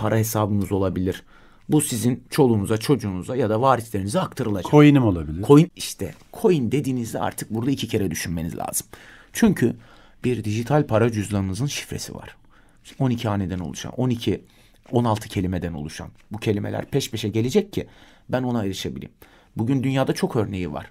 para hesabınız olabilir. Bu sizin çoluğunuza, çocuğunuza ya da varislerinize aktarılacak. Coin'im olabilir. Coin işte. Coin dediğinizde artık burada iki kere düşünmeniz lazım. Çünkü bir dijital para cüzdanınızın şifresi var. 12 haneden oluşan, 12 16 kelimeden oluşan. Bu kelimeler peş peşe gelecek ki ben ona erişebileyim. Bugün dünyada çok örneği var.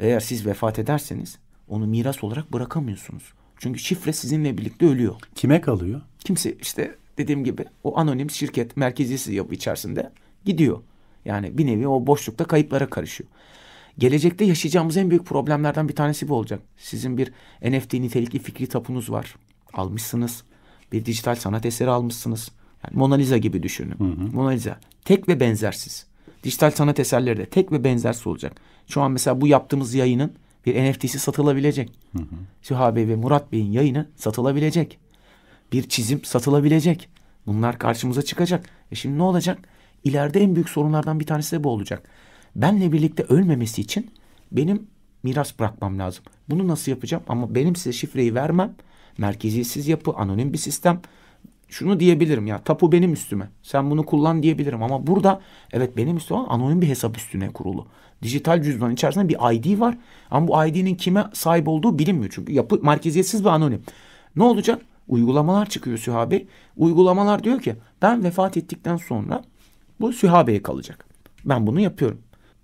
Eğer siz vefat ederseniz onu miras olarak bırakamıyorsunuz. Çünkü şifre sizinle birlikte ölüyor. Kime kalıyor? Kimse işte dediğim gibi o anonim şirket merkezisi yapı e içerisinde gidiyor. Yani bir nevi o boşlukta kayıplara karışıyor. Gelecekte yaşayacağımız en büyük problemlerden bir tanesi bu olacak. Sizin bir NFT nitelikli fikri tapunuz var. Almışsınız. Bir dijital sanat eseri almışsınız. Yani Mona Lisa gibi düşünün. Hı hı. Mona Lisa tek ve benzersiz. Dijital sanat eserleri de tek ve benzersiz olacak. Şu an mesela bu yaptığımız yayının bir NFT'si satılabilecek. Süha Bey ve Murat Bey'in yayını satılabilecek bir çizim satılabilecek. Bunlar karşımıza çıkacak. E şimdi ne olacak? İleride en büyük sorunlardan bir tanesi de bu olacak. Benle birlikte ölmemesi için benim miras bırakmam lazım. Bunu nasıl yapacağım? Ama benim size şifreyi vermem. Merkeziyetsiz yapı, anonim bir sistem. Şunu diyebilirim ya tapu benim üstüme. Sen bunu kullan diyebilirim ama burada evet benim üstüme anonim bir hesap üstüne kurulu. Dijital cüzdan içerisinde bir ID var ama bu ID'nin kime sahip olduğu bilinmiyor. Çünkü yapı merkeziyetsiz ve anonim. Ne olacak? uygulamalar çıkıyor Sühabe. Uygulamalar diyor ki ben vefat ettikten sonra bu Sühabe'ye kalacak. Ben bunu yapıyorum.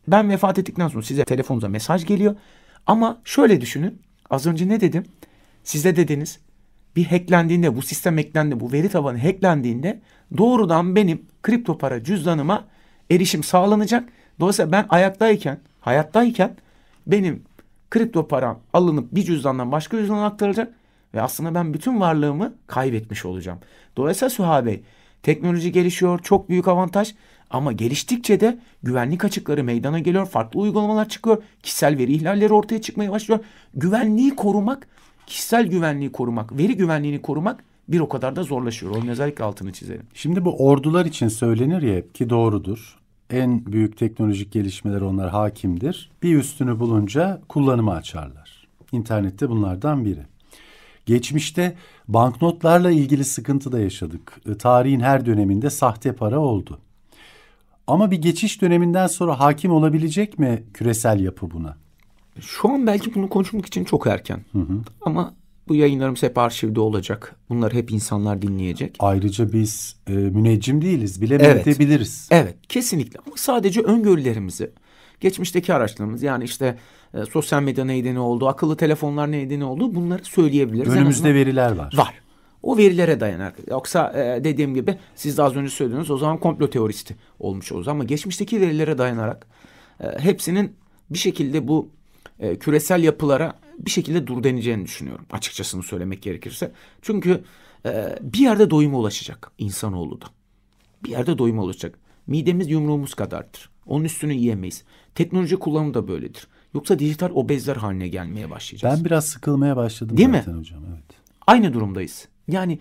Ben vefat ettikten sonra size telefonunuza mesaj geliyor. Ama şöyle düşünün. Az önce ne dedim? Siz de dediniz. Bir hacklendiğinde bu sistem hacklendi, bu veri tabanı hacklendiğinde doğrudan benim kripto para cüzdanıma erişim sağlanacak. Dolayısıyla ben ayaktayken, hayattayken benim kripto param alınıp bir cüzdandan başka cüzdana aktarılacak ve aslında ben bütün varlığımı kaybetmiş olacağım. Dolayısıyla Süha Bey teknoloji gelişiyor çok büyük avantaj ama geliştikçe de güvenlik açıkları meydana geliyor. Farklı uygulamalar çıkıyor. Kişisel veri ihlalleri ortaya çıkmaya başlıyor. Güvenliği korumak, kişisel güvenliği korumak, veri güvenliğini korumak bir o kadar da zorlaşıyor. Onun özellikle altını çizelim. Şimdi bu ordular için söylenir ya ki doğrudur. En büyük teknolojik gelişmeler onlar hakimdir. Bir üstünü bulunca kullanıma açarlar. İnternette bunlardan biri. Geçmişte banknotlarla ilgili sıkıntı da yaşadık. E, tarihin her döneminde sahte para oldu. Ama bir geçiş döneminden sonra hakim olabilecek mi küresel yapı buna? Şu an belki bunu konuşmak için çok erken. Hı hı. Ama bu yayınlarımız hep arşivde olacak. Bunları hep insanlar dinleyecek. Ayrıca biz e, müneccim değiliz. Bilemeyebiliriz. Evet. evet kesinlikle ama sadece öngörülerimizi geçmişteki araçlarımız yani işte e, sosyal medya neydi ne oldu, akıllı telefonlar neydi ne oldu bunları söyleyebiliriz. Önümüzde veriler var. Var. O verilere dayanarak. Yoksa e, dediğim gibi siz de az önce söylediğiniz o zaman komplo teoristi olmuş oluruz. Ama geçmişteki verilere dayanarak e, hepsinin bir şekilde bu e, küresel yapılara bir şekilde dur deneceğini düşünüyorum. Açıkçası söylemek gerekirse. Çünkü e, bir yerde doyuma ulaşacak insanoğlu da. Bir yerde doyuma ulaşacak. Midemiz yumruğumuz kadardır. Onun üstünü yiyemeyiz. Teknoloji kullanımı da böyledir. Yoksa dijital obezler haline gelmeye başlayacağız. Ben biraz sıkılmaya başladım Değil zaten mi? hocam. Evet. Aynı durumdayız. Yani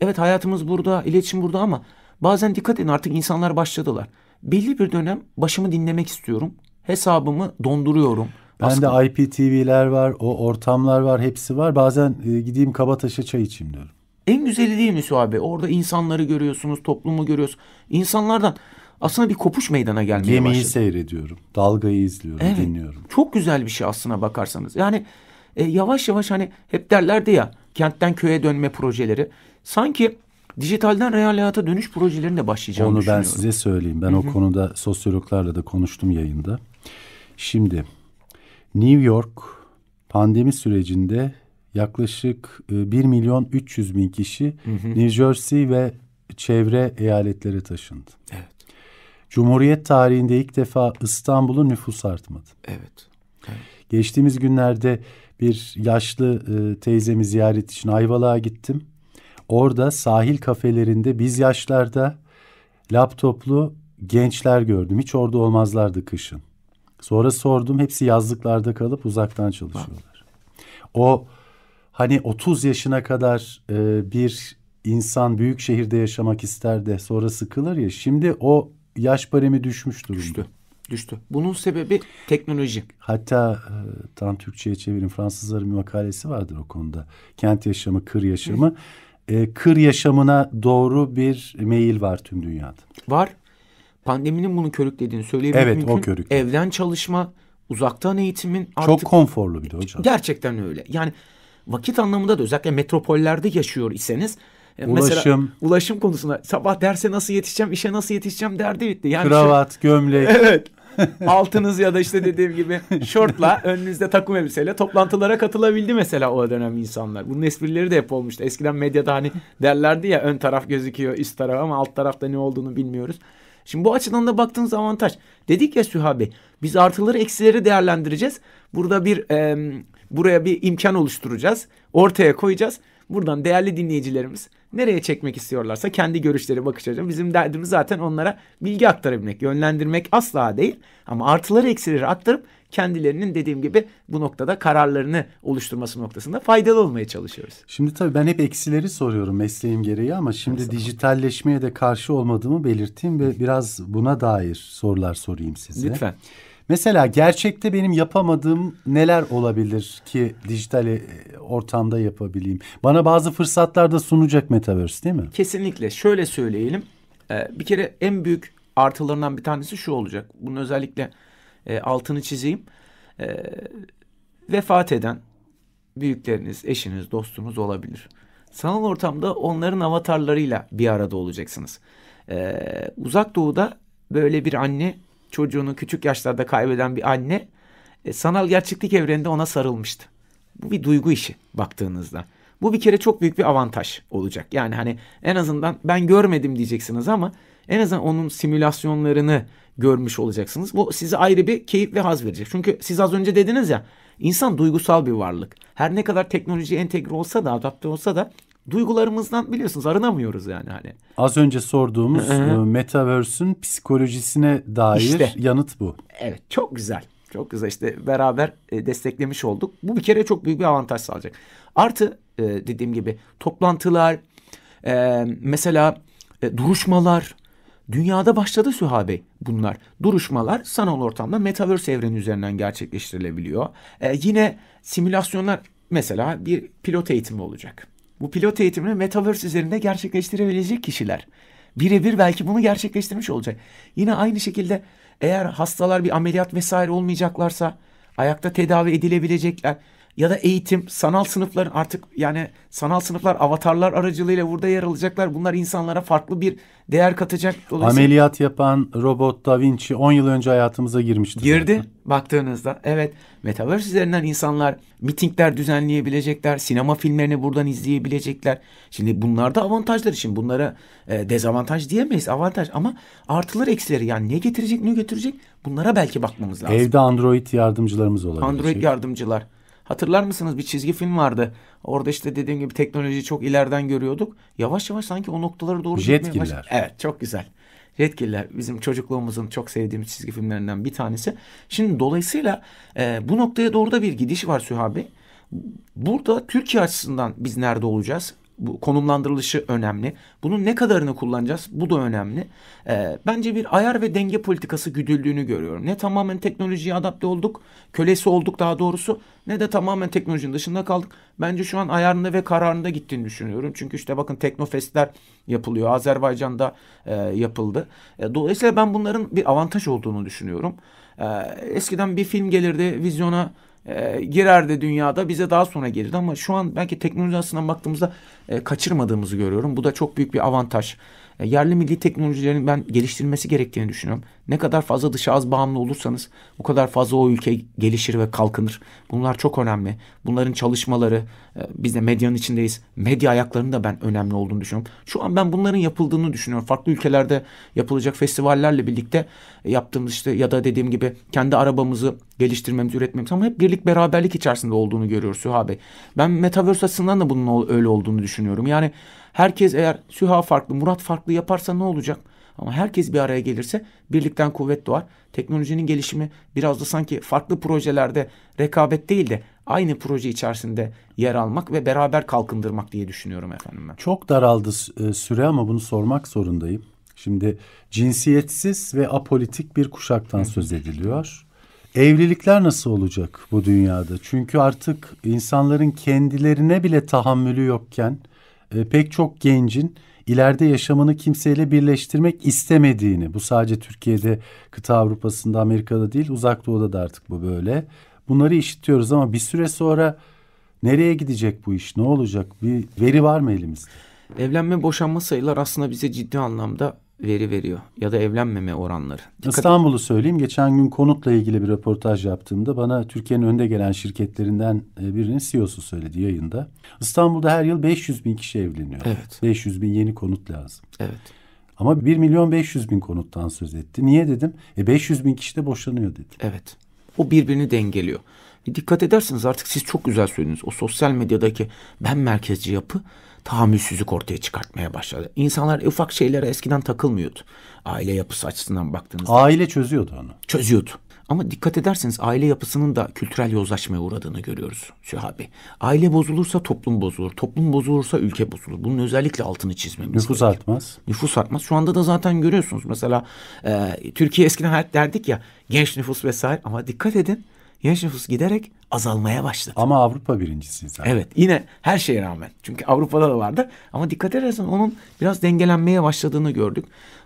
evet hayatımız burada, iletişim burada ama bazen dikkat edin artık insanlar başladılar. Belli bir dönem başımı dinlemek istiyorum. Hesabımı donduruyorum. Ben de IPTV'ler var, o ortamlar var, hepsi var. Bazen e, gideyim Kabataş'a çay içeyim diyorum. En güzeli değil mi abi? Orada insanları görüyorsunuz, toplumu görüyorsunuz. İnsanlardan aslında bir kopuş meydana gelmeye Gemiyi başladı. Gemiyi seyrediyorum, dalgayı izliyorum, evet, dinliyorum. Çok güzel bir şey aslına bakarsanız. Yani e, yavaş yavaş hani hep derlerdi ya kentten köye dönme projeleri. Sanki dijitalden real hayata dönüş projelerinde de başlayacağını Onu düşünüyorum. Onu ben size söyleyeyim. Ben Hı-hı. o konuda sosyologlarla da konuştum yayında. Şimdi New York pandemi sürecinde yaklaşık 1 e, milyon 300 bin kişi hı hı. New Jersey ve çevre eyaletlere taşındı. Evet. Cumhuriyet tarihinde ilk defa İstanbul'un nüfus artmadı. Evet. evet. Geçtiğimiz günlerde bir yaşlı e, teyzemi ziyaret için Ayvalık'a gittim. Orada sahil kafelerinde biz yaşlarda laptoplu gençler gördüm. Hiç orada olmazlardı kışın. Sonra sordum hepsi yazlıklarda kalıp uzaktan çalışıyorlar. O hani 30 yaşına kadar e, bir insan büyük şehirde yaşamak ister de sonra sıkılır ya. Şimdi o yaş baremi düşmüş durumda. Düştü. Düştü. Bunun sebebi teknoloji. Hatta e, tam Türkçe'ye çevirin Fransızların bir makalesi vardır o konuda. Kent yaşamı, kır yaşamı. E, kır yaşamına doğru bir meyil var tüm dünyada. Var. Pandeminin bunu körüklediğini söyleyebilirim. Evet mümkün. o körük. Evden çalışma, uzaktan eğitimin artık... Çok konforlu bir de hocam. Gerçekten öyle. Yani vakit anlamında da özellikle metropollerde yaşıyor iseniz e, ulaşım. Mesela, ulaşım konusunda sabah derse nasıl yetişeceğim, işe nasıl yetişeceğim derdi bitti. Yani kravat, şey, gömlek. [laughs] Evet. [laughs] altınız ya da işte dediğim gibi şortla önünüzde takım elbiseyle toplantılara katılabildi mesela o dönem insanlar. Bunun esprileri de hep olmuştu. Eskiden medyada hani derlerdi ya ön taraf gözüküyor üst taraf ama alt tarafta ne olduğunu bilmiyoruz. Şimdi bu açıdan da baktığınız avantaj. Dedik ya Süha Bey biz artıları eksileri değerlendireceğiz. Burada bir e, buraya bir imkan oluşturacağız. Ortaya koyacağız. Buradan değerli dinleyicilerimiz nereye çekmek istiyorlarsa kendi görüşleri, bakışları Bizim derdimiz zaten onlara bilgi aktarabilmek, yönlendirmek asla değil. Ama artıları eksileri aktarıp kendilerinin dediğim gibi bu noktada kararlarını oluşturması noktasında faydalı olmaya çalışıyoruz. Şimdi tabii ben hep eksileri soruyorum mesleğim gereği ama şimdi Mesela. dijitalleşmeye de karşı olmadığımı belirteyim ve biraz buna dair sorular sorayım size. Lütfen. Mesela gerçekte benim yapamadığım neler olabilir ki dijitale ortamda yapabileyim. Bana bazı fırsatlar da sunacak Metaverse değil mi? Kesinlikle. Şöyle söyleyelim. Ee, bir kere en büyük artılarından bir tanesi şu olacak. Bunun özellikle e, altını çizeyim. Ee, vefat eden büyükleriniz, eşiniz, dostunuz olabilir. Sanal ortamda onların avatarlarıyla bir arada olacaksınız. Ee, uzak doğuda böyle bir anne çocuğunu küçük yaşlarda kaybeden bir anne e, sanal gerçeklik evreninde ona sarılmıştı. Bu bir duygu işi baktığınızda. Bu bir kere çok büyük bir avantaj olacak. Yani hani en azından ben görmedim diyeceksiniz ama en azından onun simülasyonlarını görmüş olacaksınız. Bu size ayrı bir keyif ve haz verecek. Çünkü siz az önce dediniz ya insan duygusal bir varlık. Her ne kadar teknolojiye entegre olsa da adapte olsa da duygularımızdan biliyorsunuz arınamıyoruz yani hani. Az önce sorduğumuz e, Metaverse'ün psikolojisine dair işte. yanıt bu. Evet çok güzel. Çok güzel işte beraber e, desteklemiş olduk. Bu bir kere çok büyük bir avantaj sağlayacak. Artı e, dediğim gibi toplantılar, e, mesela e, duruşmalar, Dünyada başladı Süha Bey bunlar. Duruşmalar sanal ortamda Metaverse evreni üzerinden gerçekleştirilebiliyor. Ee, yine simülasyonlar mesela bir pilot eğitimi olacak. Bu pilot eğitimini Metaverse üzerinde gerçekleştirebilecek kişiler birebir belki bunu gerçekleştirmiş olacak. Yine aynı şekilde eğer hastalar bir ameliyat vesaire olmayacaklarsa ayakta tedavi edilebilecekler ya da eğitim, sanal sınıfların artık yani sanal sınıflar avatarlar aracılığıyla burada yer alacaklar. Bunlar insanlara farklı bir değer katacak. Dolayısıyla... Ameliyat yapan robot Da Vinci 10 yıl önce hayatımıza girmişti. Girdi zaten. baktığınızda. Evet. Metaverse üzerinden insanlar mitingler düzenleyebilecekler. Sinema filmlerini buradan izleyebilecekler. Şimdi bunlar da avantajları. Şimdi bunlara e, dezavantaj diyemeyiz. Avantaj ama artılar eksileri yani ne getirecek ne götürecek bunlara belki bakmamız lazım. Evde Android yardımcılarımız olabilir. Android yardımcılar. Hatırlar mısınız bir çizgi film vardı. Orada işte dediğim gibi teknolojiyi çok ileriden görüyorduk. Yavaş yavaş sanki o noktalara doğru Jetgiller. Baş... Evet çok güzel. Jetgiller bizim çocukluğumuzun çok sevdiğimiz çizgi filmlerinden bir tanesi. Şimdi dolayısıyla e, bu noktaya doğru da bir gidiş var Süha Bey. Burada Türkiye açısından biz nerede olacağız? bu konumlandırılışı önemli. Bunun ne kadarını kullanacağız bu da önemli. E, bence bir ayar ve denge politikası güdüldüğünü görüyorum. Ne tamamen teknolojiye adapte olduk, kölesi olduk daha doğrusu ne de tamamen teknolojinin dışında kaldık. Bence şu an ayarında ve kararında gittiğini düşünüyorum. Çünkü işte bakın teknofestler yapılıyor. Azerbaycan'da e, yapıldı. E, dolayısıyla ben bunların bir avantaj olduğunu düşünüyorum. E, eskiden bir film gelirdi vizyona e, girerdi dünyada bize daha sonra gelirdi ama şu an belki teknoloji açısından baktığımızda e, kaçırmadığımızı görüyorum. Bu da çok büyük bir avantaj. E, yerli milli teknolojilerin ben geliştirilmesi gerektiğini düşünüyorum. Ne kadar fazla dışa az bağımlı olursanız o kadar fazla o ülke gelişir ve kalkınır. Bunlar çok önemli. Bunların çalışmaları e, biz de medyanın içindeyiz. Medya ayaklarının da ben önemli olduğunu düşünüyorum. Şu an ben bunların yapıldığını düşünüyorum. Farklı ülkelerde yapılacak festivallerle birlikte e, yaptığımız işte ya da dediğim gibi kendi arabamızı geliştirmemiz, üretmemiz ama hep birlik beraberlik içerisinde olduğunu görüyoruz Süha Bey. Ben Metaverse açısından da bunun öyle olduğunu düşünüyorum. Yani Herkes eğer Süha farklı, Murat farklı yaparsa ne olacak? Ama herkes bir araya gelirse birlikten kuvvet doğar. Teknolojinin gelişimi biraz da sanki farklı projelerde rekabet değil de aynı proje içerisinde yer almak ve beraber kalkındırmak diye düşünüyorum efendim ben. Çok daraldı e, süre ama bunu sormak zorundayım. Şimdi cinsiyetsiz ve apolitik bir kuşaktan söz ediliyor. Evlilikler nasıl olacak bu dünyada? Çünkü artık insanların kendilerine bile tahammülü yokken e, pek çok gencin ileride yaşamını kimseyle birleştirmek istemediğini, bu sadece Türkiye'de, kıta Avrupa'sında, Amerika'da değil, uzak doğuda da artık bu böyle. Bunları işitiyoruz ama bir süre sonra nereye gidecek bu iş, ne olacak? Bir veri var mı elimizde? Evlenme boşanma sayılar aslında bize ciddi anlamda veri veriyor ya da evlenmeme oranları. İstanbul'u söyleyeyim. Geçen gün konutla ilgili bir röportaj yaptığımda bana Türkiye'nin önde gelen şirketlerinden e, birinin CEO'su söyledi yayında. İstanbul'da her yıl 500 bin kişi evleniyor. Evet. 500 bin yeni konut lazım. Evet. Ama 1 milyon 500 bin konuttan söz etti. Niye dedim? E 500 bin kişi de boşanıyor dedi. Evet. O birbirini dengeliyor. Bir dikkat ederseniz artık siz çok güzel söylediniz. O sosyal medyadaki ben merkezci yapı tahammülsüzlük ortaya çıkartmaya başladı. İnsanlar ufak şeylere eskiden takılmıyordu. Aile yapısı açısından baktığınızda. Aile çözüyordu onu. Çözüyordu. Ama dikkat ederseniz aile yapısının da kültürel yozlaşmaya uğradığını görüyoruz Süha Bey. Aile bozulursa toplum bozulur. Toplum bozulursa ülke bozulur. Bunun özellikle altını çizmemiz Nüfus gerekir. artmaz. Nüfus artmaz. Şu anda da zaten görüyorsunuz. Mesela e, Türkiye eskiden hep derdik ya genç nüfus vesaire ama dikkat edin yaş nüfus giderek azalmaya başladı. Ama Avrupa birincisi zaten. Evet yine her şeye rağmen. Çünkü Avrupa'da da vardı. Ama dikkat edersen onun biraz dengelenmeye başladığını gördük.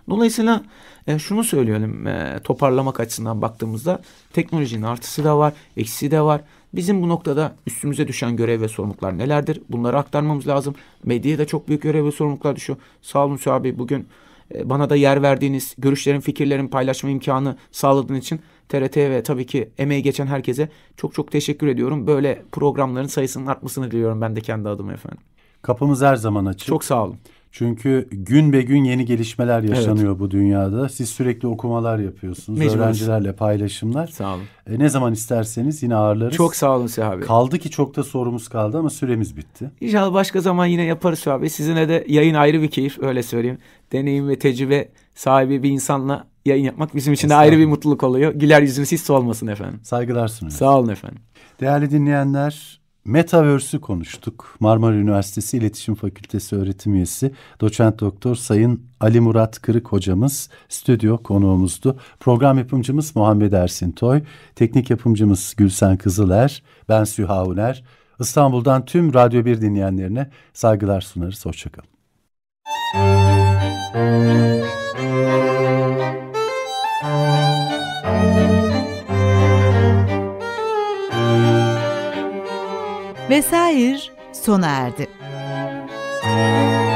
Dolayısıyla e, şunu söyleyelim e, toparlamak açısından baktığımızda teknolojinin artısı da var, eksisi de var. Bizim bu noktada üstümüze düşen görev ve sorumluluklar nelerdir? Bunları aktarmamız lazım. Medyaya da çok büyük görev ve sorumluluklar düşüyor. Sağ olun Süha Bey bugün e, bana da yer verdiğiniz, görüşlerin, fikirlerin paylaşma imkanı sağladığın için TRT ve tabii ki emeği geçen herkese çok çok teşekkür ediyorum. Böyle programların sayısının artmasını diliyorum ben de kendi adıma efendim. Kapımız her zaman açık. Çok sağ olun. Çünkü gün be gün yeni gelişmeler yaşanıyor evet. bu dünyada. Siz sürekli okumalar yapıyorsunuz. Mecbur Öğrencilerle paylaşımlar. Sağ olun. E, ne zaman isterseniz yine ağırlarız. Çok sağ olun Sehab Kaldı ki çok da sorumuz kaldı ama süremiz bitti. İnşallah başka zaman yine yaparız Sehab Bey. Sizinle de yayın ayrı bir keyif öyle söyleyeyim. Deneyim ve tecrübe sahibi bir insanla yayın yapmak bizim için de ayrı bir mutluluk oluyor. Güler yüzünüz hiç solmasın efendim. Saygılar sunuyoruz. Sağ olun efendim. Değerli dinleyenler Metaverse'ü konuştuk. Marmara Üniversitesi İletişim Fakültesi öğretim üyesi doçent doktor Sayın Ali Murat Kırık hocamız stüdyo konuğumuzdu. Program yapımcımız Muhammed Ersin Toy, teknik yapımcımız Gülsen Kızıler, ben Süha Uner. İstanbul'dan tüm Radyo 1 dinleyenlerine saygılar sunarız. Hoşçakalın. Vesair sona erdi. Müzik